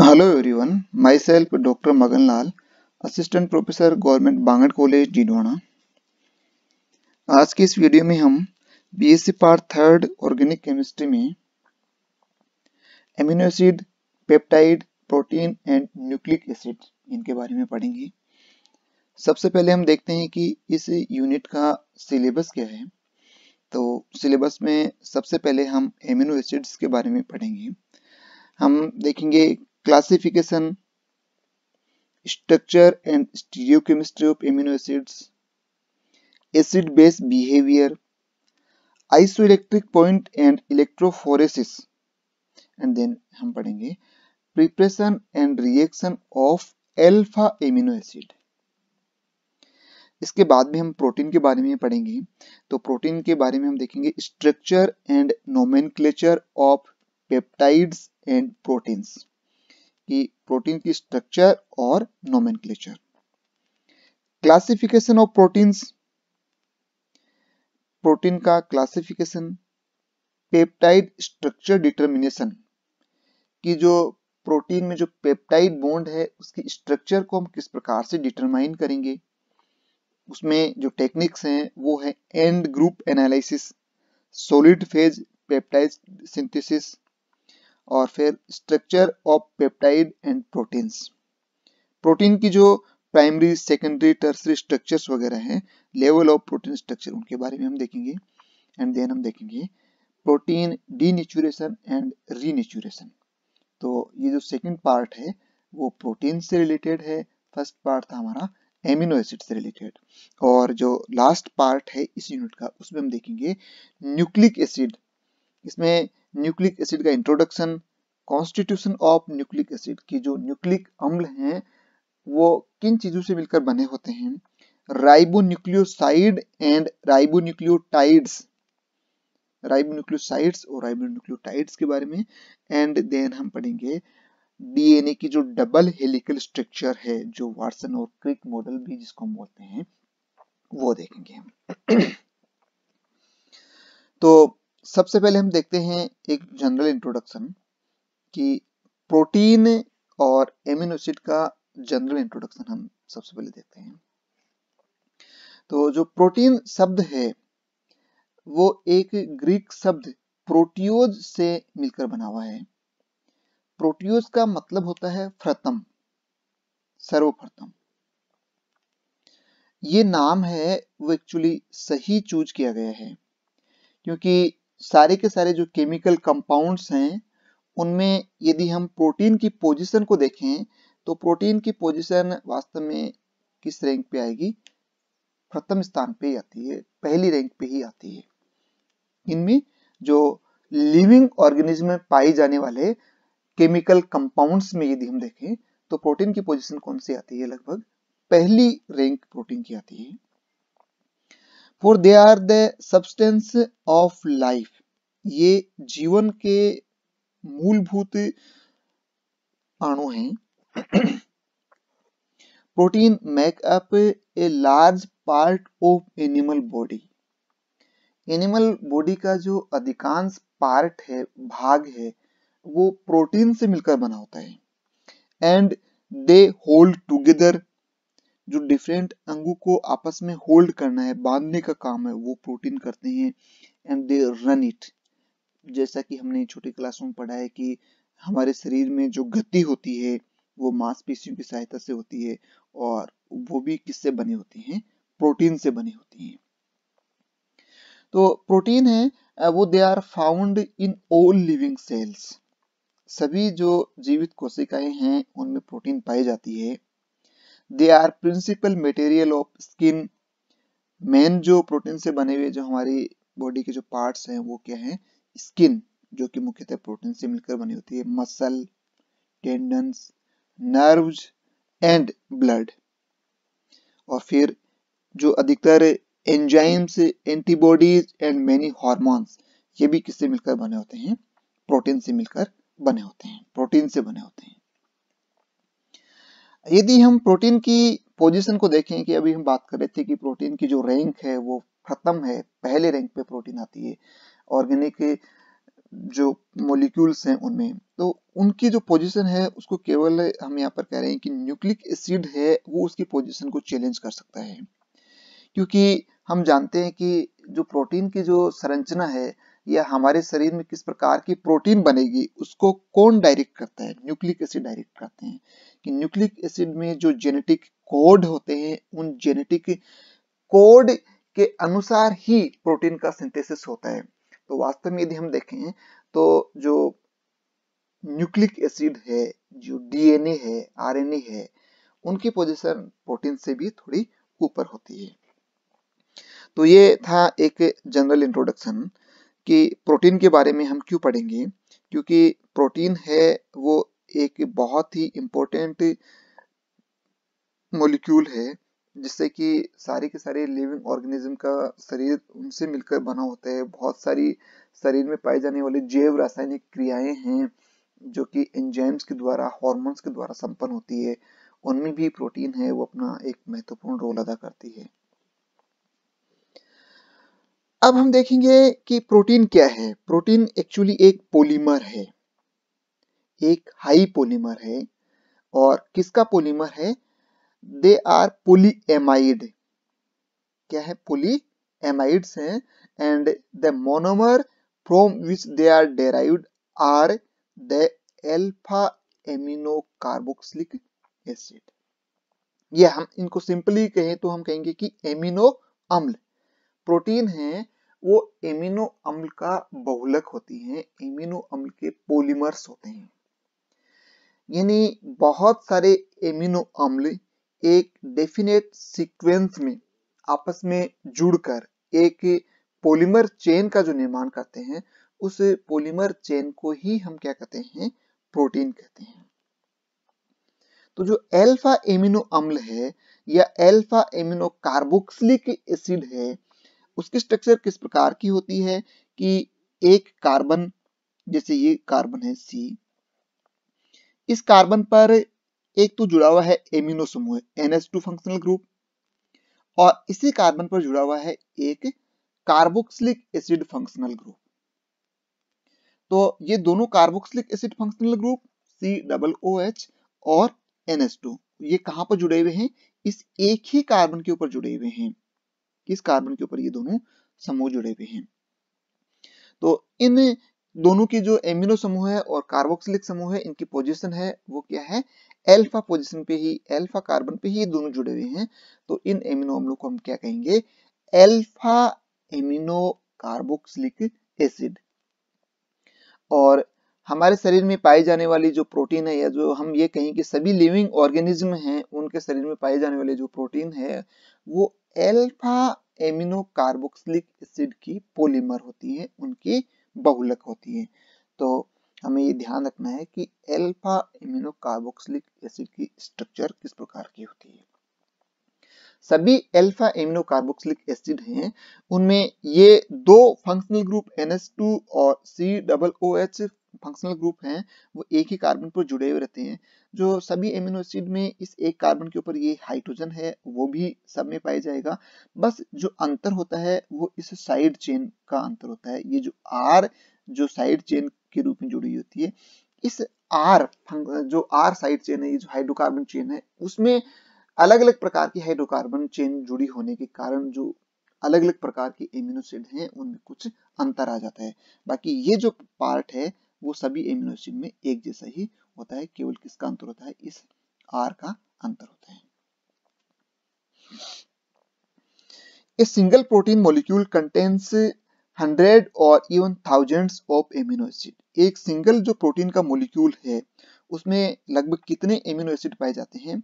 Hello everyone, myself doctor Magan Lal assistant professor government Bangar college Didwana. आज के इस वीडियो में हम B S C part third organic chemistry में amino acid peptide protein and nucleic acid इनके बारे में पढ़ेंगे सबसे पहले हम देखते हैं कि इस यूनिट का सिलेबस क्या है तो सिलेबस में सबसे पहले हम एमिनो एसिड्स के बारे में पढ़ेंगे हम देखेंगे classification structure and stereochemistry of amino acids acid base behaviour isoelectric point and electrophoresis and then हम पढ़ेंगे preparation and reaction of alpha amino acid इसके बाद भी हम प्रोटीन के बारे में पढ़ेंगे तो प्रोटीन के बारे में हम देखेंगे structure and nomenclature of peptides and proteins की प्रोटीन की स्ट्रक्चर और nomenclature classification of proteins protein का क्लासिफिकेशन पेप्टाइड स्ट्रक्चर डिटर्मिनेशन कि जो प्रोटीन में जो पेप्टाइड बॉन्ड है उसकी स्ट्रक्चर को हम किस प्रकार से डिटरमाइन करेंगे उसमें जो टेक्निक्स हैं वो है and group analysis solid phase peptide synthesis और फिर structure of peptide and proteins protein की जो प्राइमरी सेकेंडरी टर्सरी स्ट्रक्चर्स वगैरह हैं लेवल ऑफ प्रोटीन स्ट्रक्चर उनके बारे में हम देखेंगे एंड देन हम देखेंगे प्रोटीन डीनेचुरेशन एंड रीनेचुरेशन तो ये जो सेकेंड पार्ट है वो प्रोटीन से रिलेटेड है फर्स्ट पार्ट था हमारा एमिनो एसिड से रिलेटेड और जो लास्ट पार्ट है इस यूनिट का उसमें हम देखेंगे न्यूक्लिक एसिड इसमें न्यूक्लिक एसिड का introduction constitution of nucleic acid की जो न्यूक्लिक अम्ल हैं वो किन चीजों से मिलकर बने होते हैं ribonucleoside and ribonucleotides ribonucleosides और राइबो न्यूक्लियोटाइड्स के बारे में एंड देन हम पढ़ेंगे डीएनए की जो डबल हेलिकल स्ट्रक्चर है जो वाटसन और क्रिक मॉडल भी जिसको हम बोलते हैं वो देखेंगे हम तो सबसे पहले हम देखते हैं एक जनरल इंट्रोडक्शन कि प्रोटीन और एमिनोसिड का जनरल इंट्रोडक्शन हम सबसे पहले देखते हैं तो जो प्रोटीन शब्द है वो एक ग्रीक शब्द प्रोटियोज से मिलकर बना हुआ है प्रोटियोज का मतलब होता है प्रथम सर्वप्रथम ये नाम है वो एक्चुअली सही चूज किया गया है क्योंकि सारे के सारे जो केमिकल कंपाउंड्स हैं उनमें यदि हम प्रोटीन की पोजीशन को देखें तो प्रोटीन की पोजीशन वास्तव में किस रैंक पे आएगी प्रथम स्थान पे आती है पहली रैंक पे ही आती है इनमें जो लिविंग ऑर्गेनिज्म में पाए जाने वाले केमिकल कंपाउंड्स में यदि हम देखें तो प्रोटीन की पोजीशन कौन सी आती है लगभग पहली रैंक प्रोटीन की आती है for they are the substance of life ये जीवन के मूलभूत अणु हैं protein make up a large part of animal body animal body का जो अधिकांश पार्ट है भाग है वो प्रोटीन से मिलकर बना होता है एंड दे होल्ड टुगेदर जो डिफरेंट अंगों को आपस में होल्ड करना है बांधने का काम है वो प्रोटीन करते हैं एंड दे रन इट जैसा कि हमने छोटी क्लासों में पढ़ा है कि हमारे शरीर में जो गति होती है वो मांसपेशियों की सहायता से होती है और वो भी किससे बनी होती हैं प्रोटीन से बनी होती हैं तो प्रोटीन है वो they are found in all living cells सभी जो जीवित कोशिकाएं हैं उनमें प्रोटीन पाई जाती है they are principal material of skin मेन जो प्रोटीन से बने हुए जो हमारी बॉडी के जो पार्ट्स हैं वो क्या है स्किन जो कि मुख्यतः प्रोटीन से मिलकर बनी होती है muscle tendons nerves and blood और फिर जो अधिकतर enzymes antibodies and many hormones ये भी किससे मिलकर बने होते हैं प्रोटीन से मिलकर बने होते हैं प्रोटीन से बने होते हैं यदि हम प्रोटीन की पोजीशन को देखें कि अभी हम बात कर रहे थे कि प्रोटीन की जो रैंक है वो खत्म है पहले रैंक पे प्रोटीन आती है ऑर्गेनिक जो मोलिक्यूल्स हैं उनमें तो उनकी जो पोजीशन है उसको केवल हम यहाँ पर कह रहे हैं कि न्यूक्लिक एसिड है वो उसकी पोजीशन को चैलेंज कर सकता है क्योंकि हम जानते हैं कि जो प्रोटीन की जो संरचना है या हमारे शरीर में किस प्रकार की प्रोटीन बनेगी उसको कौन डायरेक्ट करता है न्यूक्लिक एसिड डायरेक्ट करते हैं कि न्यूक्लिक एसिड में जो जेनेटिक कोड होते हैं उन जेनेटिक कोड के अनुसार ही प्रोटीन का सिंथेसिस होता है तो वास्तव में यदि हम देखें तो जो न्यूक्लिक एसिड है जो डीएनए है आरएनए है उनकी पोजीशन प्रोटीन से भी थोड़ी ऊपर होती है तो ये था एक जनरल इंट्रोडक्शन कि प्रोटीन के बारे में हम क्यों पढ़ेंगे क्योंकि प्रोटीन है वो एक बहुत ही इम्पोर्टेंट मोलिक्यूल है जिससे कि सारे के सारे लिविंग ऑर्गेनिज्म का शरीर उनसे मिलकर बना होता है बहुत सारी शरीर में पाए जाने वाले जैव रासायनिक क्रियाएं हैं जो कि एंजाइम्स के द्वारा हॉर्मोन्स के द्वारा संपन्न होती है उनमें भी प्रोटीन है वो अपना एक महत्वपूर्ण रोल अदा करती है अब हम देखेंगे कि प्रोटीन क्या है प्रोटीन एक्चुअली एक पॉलीमर है एक हाई पॉलीमर है और किसका पॉलीमर है दे आर पोलीएमाइड क्या है पोलीएमाइड्स हैं and the monomer from which they are derived are the alpha amino carboxylic acid ये हम इनको सिंपली कहें तो हम कहेंगे कि एमिनो अम्ल प्रोटीन हैं वो एमिनो अम्ल का बहुलक होती हैं एमिनो अम्ल के पॉलीमर्स होते हैं यानी बहुत सारे एमिनो अम्ल एक डेफिनेट सीक्वेंस में आपस में जुड़कर एक पॉलीमर चेन का जो निर्माण करते हैं उस पॉलीमर चेन को ही हम क्या कहते हैं प्रोटीन कहते हैं तो जो अल्फा एमिनो अम्ल है या अल्फा एमिनो कार्बोक्सिलिक एसिड है उसकी स्ट्रक्चर किस प्रकार की होती है कि एक कार्बन जैसे ये कार्बन है सी इस कार्बन पर एक तो जुड़ा हुआ है एमिनो समूह एनएस टू फंक्शनल ग्रुप और इसी कार्बन पर जुड़ा हुआ है एक कार्बोक्सिलिक एसिड फंक्शनल ग्रुप तो ये दोनों carboxylic acid functional group C double O H और एनएस टू ये कहां पर जुड़े हुए हैं इस एक ही कार्बन के ऊपर जुड़े हुए हैं किस कार्बन के ऊपर ये दोनों समूह जुड़े हुए हैं तो इन दोनों के जो एमिनो समूह है और कार्बोक्सिलिक समूह है इनकी पोजिशन है वो क्या है एल्फा पोजिशन पे ही एल्फा कार्बन पे ही दोनों जुड़े हुए हैं तो इन एमिनो अम्लों को हम क्या कहेंगे एल्फा एमिनो कार्बोक्सिलिक एसिड और हमारे शरीर में पाई जाने वाली जो प्रोटीन है या जो हम ये कहें कि सभी लिविंग ऑर्गेनिज्म हैं उनके शरीर में पाए जाने वाले जो प्रोटीन है वो एल्फा एमिनो कार्बोक्सिलिक एसिड की पॉलीमर होती है उनकी बहुलक होती है तो हमें ये ध्यान रखना है कि एल्फा एमिनो कार्बोक्सिलिक एसिड की स्ट्रक्चर किस प्रकार की होती है सभी अल्फा एमिनो कार्बोक्सिलिक एसिड हैं उनमें ये दो फंक्शनल ग्रुप NH2 और C double O H functional group हैं वो एक ही कार्बन पर जुड़े हुए रहते हैं जो सभी एमिनो एसिड में इस एक कार्बन के ऊपर ये हाइड्रोजन है वो भी सब में पाया जाएगा बस जो अंतर होता है वो इस साइड चेन का अंतर होता है ये जो आर जो साइड चेन के रूप में जुड़ी होती है इस आर जो आर साइड चेन है ये जो हाइड्रोकार्बन चेन है उसमें अलग अलग प्रकार की हाइड्रोकार्बन चेन जुड़ी होने के कारण जो अलग अलग प्रकार की एमिनोसिड हैं उनमें कुछ अंतर आ जाता है बाकी ये जो पार्ट है वो सभी एमिनोसिड में एक जैसा ही होता है केवल किसका अंतर होता है इस आर का अंतर होता है a single protein molecule contains hundred और even thousands of amino acid एक सिंगल जो प्रोटीन का मोलिक्यूल है उसमें लगभग कितने एमिनो एसिड पाए जाते हैं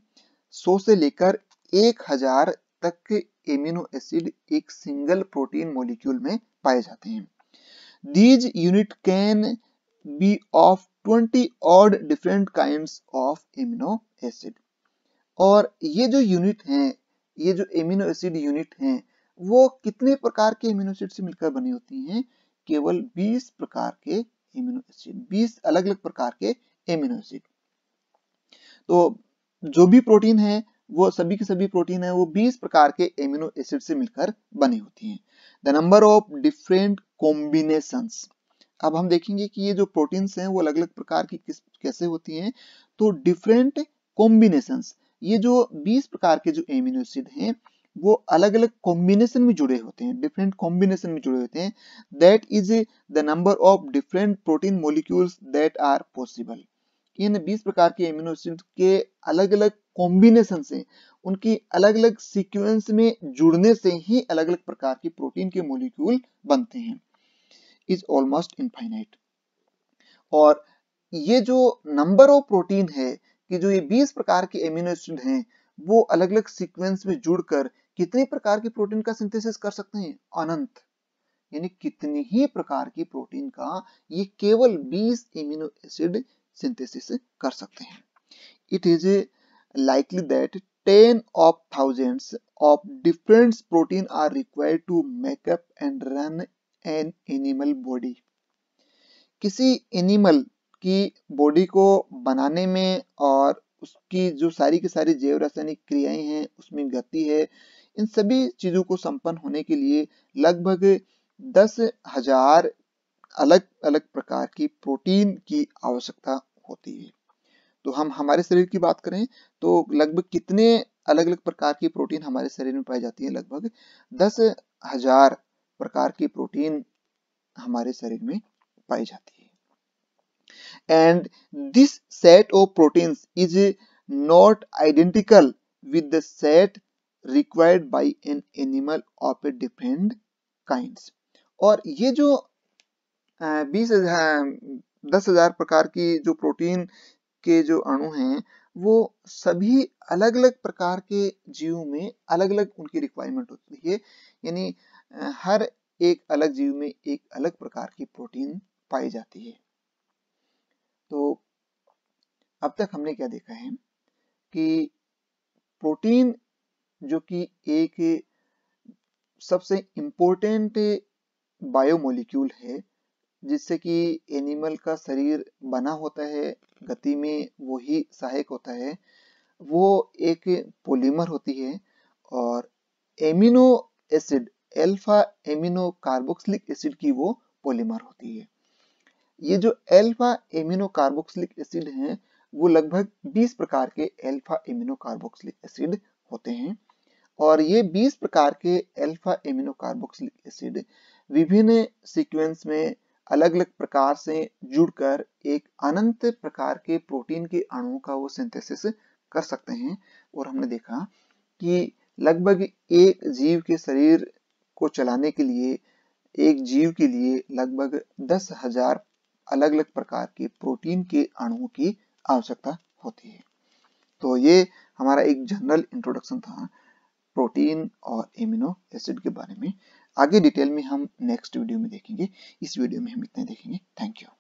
100 से लेकर एक हजार तक के एमिनो एसिड एक सिंगल प्रोटीन मॉलिक्यूल में पाए जाते हैं these unit can be of 20 odd different kinds of amino acid और ये जो यूनिट हैं ये जो एमिनो एसिड यूनिट हैं वो कितने प्रकार के एमिनो एसिड से मिलकर बनी होती हैं केवल 20 प्रकार के एमिनो एसिड 20 अलग अलग प्रकार के एमिनो एसिड तो जो भी प्रोटीन है वो सभी के सभी प्रोटीन है वो 20 प्रकार के एमिनो एसिड से मिलकर बनी होती हैं the number of different combination अब हम देखेंगे कि ये जो प्रोटीन्स हैं वो अलग अलग प्रकार की किस कैसे होती हैं तो डिफरेंट कॉम्बिनेशन ये जो 20 प्रकार के जो एमिनो एसिड हैं वो अलग अलग कॉम्बिनेशन में जुड़े होते हैं डिफरेंट कॉम्बिनेशन में जुड़े होते हैं that is the number of different protein molecules that are possible in 20 प्रकार के एमिनो एसिड के अलग अलग कॉम्बिनेशन से उनकी अलग अलग सीक्वेंस में जुड़ने से ही अलग अलग प्रकार की प्रोटीन के मोलिक्यूल बनते हैं इज ऑलमोस्ट इनफाइनाइट और ये जो नंबर ऑफ प्रोटीन है कि जो ये 20 प्रकार के एमिनो एसिड हैं वो अलग अलग सीक्वेंस में जुड़कर कितने प्रकार की प्रोटीन का सिंथेसिस कर सकते हैं अनंत यानी कितनी ही प्रकार की प्रोटीन का ये केवल 20 एमिनो एसिड सिंथेसिस कर सकते हैं it is likely that ten of of of different protein are required to make up and run an animal body किसी एनिमल की बॉडी को बनाने में और उसकी जो सारी की सारी जैव रासायनिक क्रियाएं हैं उसमें गति है इन सभी चीजों को संपन्न होने के लिए लगभग दस हजार अलग अलग प्रकार की प्रोटीन की आवश्यकता होती है तो हम हमारे शरीर की बात करें तो लगभग कितने अलग अलग प्रकार की प्रोटीन हमारे शरीर में पाई जाती है लगभग दस हजार प्रकार की प्रोटीन हमारे शरीर में पाई जाती है and this set of protein is not identical with the set required by an animal of a different kinds और ये जो बीस दस हजार प्रकार की जो प्रोटीन के जो अणु हैं वो सभी अलग अलग प्रकार के जीव में अलग अलग उनकी रिक्वायरमेंट होती है यानी हर एक अलग जीव में एक अलग प्रकार की प्रोटीन पाई जाती है तो अब तक हमने क्या देखा है कि प्रोटीन जो कि एक सबसे इम्पोर्टेंट बायोमोलिक्यूल है जिससे कि एनिमल का शरीर बना होता है गति में वो ही सहायक होता है वो एक पोलीमर होती है और amino acid alpha amino carboxylic acid की वो पॉलीमर होती है ये जो एल्फा एमिनो कार्बोक्सिलिक एसिड हैं वो लगभग 20 प्रकार के एल्फा एमिनो कार्बोक्सिलिक एसिड होते हैं और ये 20 प्रकार के एल्फा एमिनो कार्बोक्सिलिक एसिड विभिन्न सीक्वेंस में अलग अलग प्रकार से जुड़कर एक अनंत प्रकार के प्रोटीन के अणुओं का वो सिंथेसिस कर सकते हैं और हमने देखा कि लगभग एक जीव के शरीर को चलाने के लिए एक जीव के लिए लगभग दस हजार अलग अलग प्रकार के प्रोटीन के अणुओं की आवश्यकता होती है तो ये हमारा एक जनरल इंट्रोडक्शन था प्रोटीन और इम्यूनो एसिड के बारे में आगे डिटेल में हम नेक्स्ट वीडियो में देखेंगे इस वीडियो में हम इतना देखेंगे थैंक यू